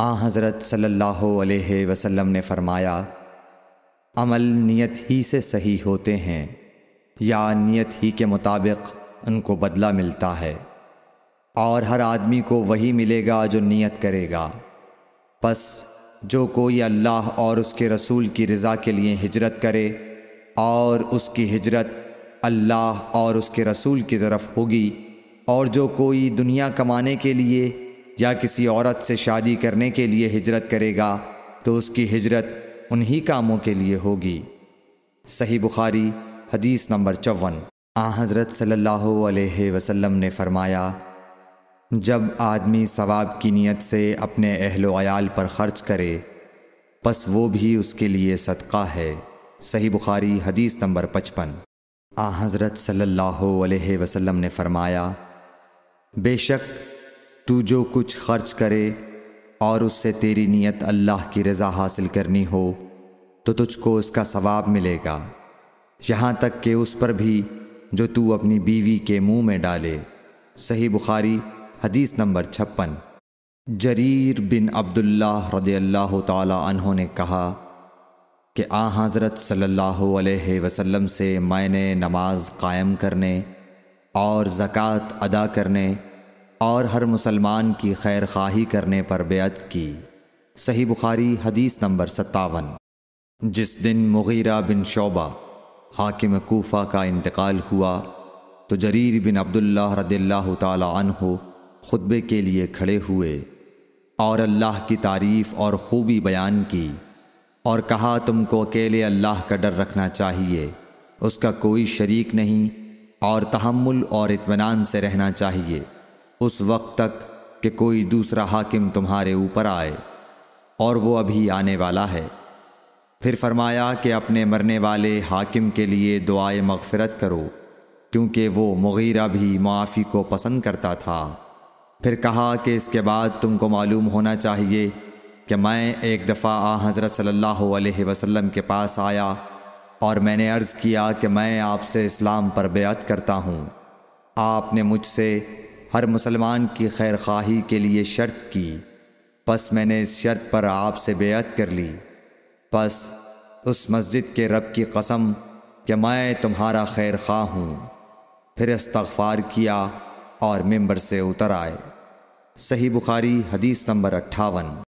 आ हज़रत सल्ला अलैहि वसल्लम ने फरमाया अमल नियत ही से सही होते हैं या नियत ही के मुताबिक उनको बदला मिलता है और हर आदमी को वही मिलेगा जो नियत करेगा बस जो कोई अल्लाह और उसके रसूल की रज़ा के लिए हिजरत करे और उसकी हिजरत अल्लाह और उसके रसूल की तरफ होगी और जो कोई दुनिया कमाने के लिए या किसी औरत से शादी करने के लिए हिजरत करेगा तो उसकी हिजरत उन्हीं कामों के लिए होगी सही बुखारी हदीस नंबर चौवन आ हज़रत सल्लल्लाहु अलैहि वसल्लम ने फरमाया जब आदमी सवाब की नीयत से अपने अहलो अयाल पर ख़र्च करे बस वो भी उसके लिए सदका है सही बुखारी हदीस नंबर पचपन आ हज़रत सल्लल्लाहु अलैहि वसल्लम ने फरमाया बेशक तू जो कुछ खर्च करे और उससे तेरी नीयत अल्लाह की रज़ा हासिल करनी हो तो तुझको उसका सवाब मिलेगा यहाँ तक कि उस पर भी जो तू अपनी बीवी के मुंह में डाले सही बुखारी हदीस नंबर छप्पन जरीर बिन अब्दुल्ला रदी अल्लाह तहों ने कहा कि आ हज़रत सल्लल्लाहु अलैहि वसल्लम से मैंने नमाज कायम करने और ज़क़़त अदा करने और हर मुसलमान की खैर खाही करने पर बेद की सही बुखारी हदीस नंबर सत्तावन जिस दिन मुगीरा बिन शोबा हाकिम कोफा का इंतकाल हुआ तो जरीर बिन अब्दुल्ला तन हो खुतबे के लिए खड़े हुए और अल्लाह की तारीफ़ और ख़ूबी बयान की और कहा तुमको अकेले अल्लाह का डर रखना चाहिए उसका कोई शरीक नहीं और तहमुल और इतमान से रहना चाहिए उस वक्त तक कि कोई दूसरा हाकिम तुम्हारे ऊपर आए और वो अभी आने वाला है फिर फरमाया कि अपने मरने वाले हाकिम के लिए दुआए मगफरत करो क्योंकि वो मुगीरा भी माफ़ी को पसंद करता था फिर कहा कि इसके बाद तुमको मालूम होना चाहिए कि मैं एक दफ़ा आ हज़रत सल्लल्लाहु अलैहि वसल्लम के पास आया और मैंने अर्ज़ किया कि मैं आपसे इस्लाम पर बेअत करता हूँ आपने मुझसे हर मुसलमान की खैर खाही के लिए शर्त की बस मैंने इस शर्त पर आपसे बेअत कर ली बस उस मस्जिद के रब की कसम कि मैं तुम्हारा खैर खा हूँ फिर इस्तफ़ार किया और मेंबर से उतर आए सही बुखारी हदीस नंबर अट्ठावन